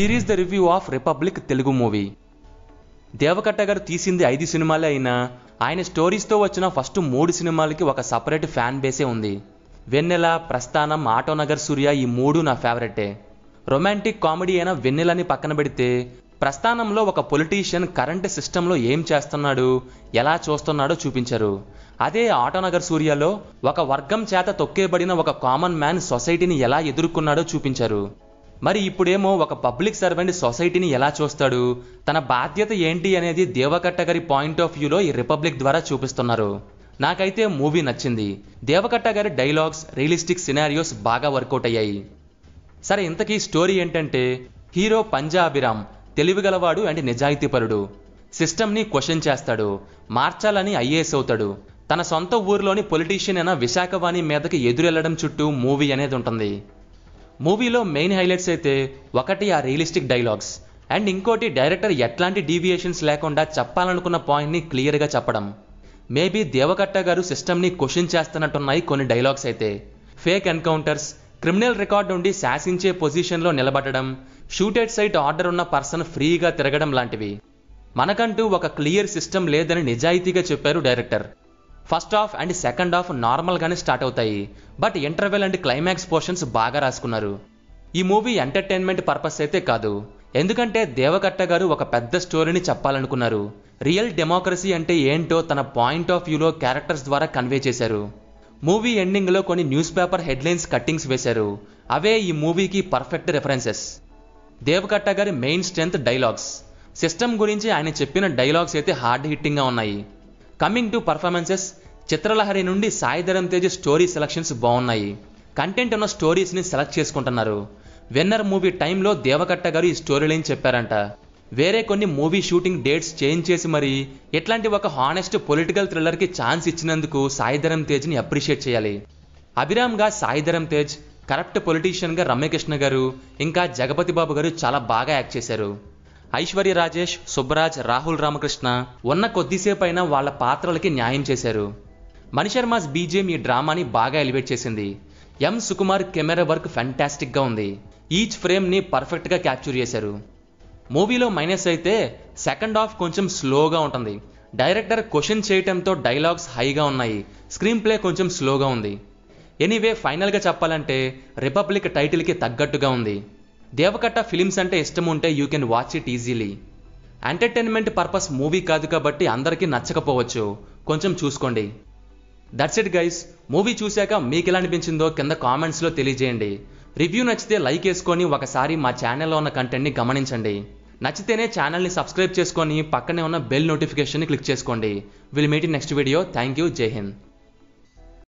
here is the review of Republic Telugu movie Devakatta గారు తీసింది ఐదు సినిమాలే అయినా ఆయన స్టోరీస్తో వచ్చిన ఫస్ట్ మూడు సినిమాలకి ఒక సపరేట్ ఫ్యాన్ బేసే ఉంది వెన్నెల ప్రస్థానం ఆటోనగర్ సూర్య ఈ మూడు నా ఫేవరెటే రొమాంటిక్ కామెడీ అయిన వెన్నెలని పక్కన పెడితే ప్రస్థానంలో ఒక పొలిటీషియన్ కరెంట్ సిస్టంలో ఏం చేస్తున్నాడు ఎలా చూస్తున్నాడో చూపించారు అదే ఆటోనగర్ సూర్యలో ఒక వర్గం చేత తొక్కేబడిన ఒక కామన్ మ్యాన్ సొసైటీని ఎలా ఎదుర్కొన్నాడో చూపించారు మరి ఇప్పుడేమో ఒక పబ్లిక్ సర్వెంట్ సొసైటీని ఎలా చూస్తాడు తన బాధ్యత ఏంటి అనేది దేవకట్ట గారి పాయింట్ ఆఫ్ వ్యూలో ఈ రిపబ్లిక్ ద్వారా చూపిస్తున్నారు నాకైతే మూవీ నచ్చింది దేవకట్ట గారి డైలాగ్స్ రియలిస్టిక్ సినారియోస్ బాగా వర్కౌట్ అయ్యాయి సరే ఇంతకీ స్టోరీ ఏంటంటే హీరో పంజాబిరామ్ తెలివిగలవాడు అండ్ నిజాయితీపరుడు సిస్టమ్ని క్వశ్చన్ చేస్తాడు మార్చాలని ఐఏఎస్ అవుతాడు తన సొంత ఊర్లోని పొలిటీషియన్ అయిన విశాఖవాణి మీదకి ఎదురెళ్లడం చుట్టూ మూవీ అనేది ఉంటుంది మూవీలో మెయిన్ హైలైట్స్ అయితే ఒకటి ఆ రియలిస్టిక్ డైలాగ్స్ అండ్ ఇంకోటి డైరెక్టర్ ఎట్లాంటి డీవియేషన్స్ లేకుండా చెప్పాలనుకున్న పాయింట్ని క్లియర్గా చెప్పడం మేబీ దేవకట్ట గారు సిస్టమ్ని క్వశ్చన్ చేస్తున్నట్టున్నాయి కొన్ని డైలాగ్స్ అయితే ఫేక్ ఎన్కౌంటర్స్ క్రిమినల్ రికార్డ్ నుండి శాసించే పొజిషన్లో నిలబడడం షూటెడ్ సైట్ ఆర్డర్ ఉన్న పర్సన్ ఫ్రీగా తిరగడం లాంటివి మనకంటూ ఒక క్లియర్ సిస్టమ్ లేదని నిజాయితీగా చెప్పారు director first half and second half నార్మల్గానే స్టార్ట్ అవుతాయి but interval and climax portions బాగా రాసుకున్నారు ఈ మూవీ ఎంటర్టైన్మెంట్ పర్పస్ అయితే కాదు ఎందుకంటే దేవకట్ట గారు ఒక పెద్ద స్టోరీని చెప్పాలనుకున్నారు రియల్ డెమోక్రసీ అంటే ఏంటో తన పాయింట్ ఆఫ్ వ్యూలో క్యారెక్టర్స్ ద్వారా కన్వే చేశారు మూవీ ఎండింగ్లో కొన్ని న్యూస్ పేపర్ హెడ్లైన్స్ కట్టింగ్స్ వేశారు అవే ఈ మూవీకి పర్ఫెక్ట్ రెఫరెన్సెస్ దేవకట్ట గారి మెయిన్ స్ట్రెంత్ డైలాగ్స్ సిస్టమ్ గురించి ఆయన చెప్పిన డైలాగ్స్ అయితే హార్డ్ హిట్టింగ్గా ఉన్నాయి కమింగ్ టు పర్ఫార్మెన్సెస్ చిత్రలహరి నుండి సాయిధరం తేజ్ స్టోరీ సెలక్షన్స్ బాగున్నాయి కంటెంట్ ఉన్న స్టోరీస్ని సెలెక్ట్ చేసుకుంటున్నారు వెన్నర్ మూవీ టైంలో దేవకట్ట గారు ఈ స్టోరీ లైన్ చెప్పారంట వేరే కొన్ని మూవీ షూటింగ్ డేట్స్ చేంజ్ చేసి మరి ఇట్లాంటి ఒక హానెస్ట్ పొలిటికల్ థ్రిల్లర్కి ఛాన్స్ ఇచ్చినందుకు సాయిధరం తేజ్ని అప్రిషియేట్ చేయాలి అభిరామ్గా సాయిధరం తేజ్ కరప్ట్ పొలిటీషియన్గా రమ్యకృష్ణ గారు ఇంకా జగపతి బాబు గారు చాలా బాగా యాక్ట్ చేశారు ఐశ్వర్య రాజేష్ సుబ్బరాజ్ రాహుల్ రామకృష్ణ ఉన్న కొద్దిసేపైనా వాళ్ళ పాత్రలకి న్యాయం చేశారు మణిశర్మస్ బీజిఎం ఈ డ్రామాని బాగా ఎలివేట్ చేసింది ఎం సుకుమార్ కెమెరా వర్క్ ఫ్యాంటాస్టిక్గా ఉంది ఈచ్ ఫ్రేమ్ని పర్ఫెక్ట్గా క్యాప్చర్ చేశారు మూవీలో మైనస్ అయితే సెకండ్ హాఫ్ కొంచెం స్లోగా ఉంటుంది డైరెక్టర్ క్వశ్చన్ చేయటంతో డైలాగ్స్ హైగా ఉన్నాయి స్క్రీన్ ప్లే కొంచెం స్లోగా ఉంది ఎనీవే ఫైనల్గా చెప్పాలంటే రిపబ్లిక్ టైటిల్కి తగ్గట్టుగా ఉంది దేవకట్ట ఫిలిమ్స్ అంటే ఇష్టం ఉంటే you can watch it easily entertainment purpose movie కాదు కాబట్టి అందరికీ నచ్చకపోవచ్చు కొంచెం చూసుకోండి దట్స్ ఇట్ గైస్ మూవీ చూశాక మీకు ఎలా అనిపించిందో కింద కామెంట్స్లో తెలియజేయండి రివ్యూ నచ్చితే లైక్ వేసుకొని ఒకసారి మా ఛానల్లో ఉన్న కంటెంట్ని గమనించండి నచ్చితేనే ఛానల్ని సబ్స్క్రైబ్ చేసుకొని పక్కనే ఉన్న బెల్ నోటిఫికేషన్ని క్లిక్ చేసుకోండి will meet in next video thank you జై హింద్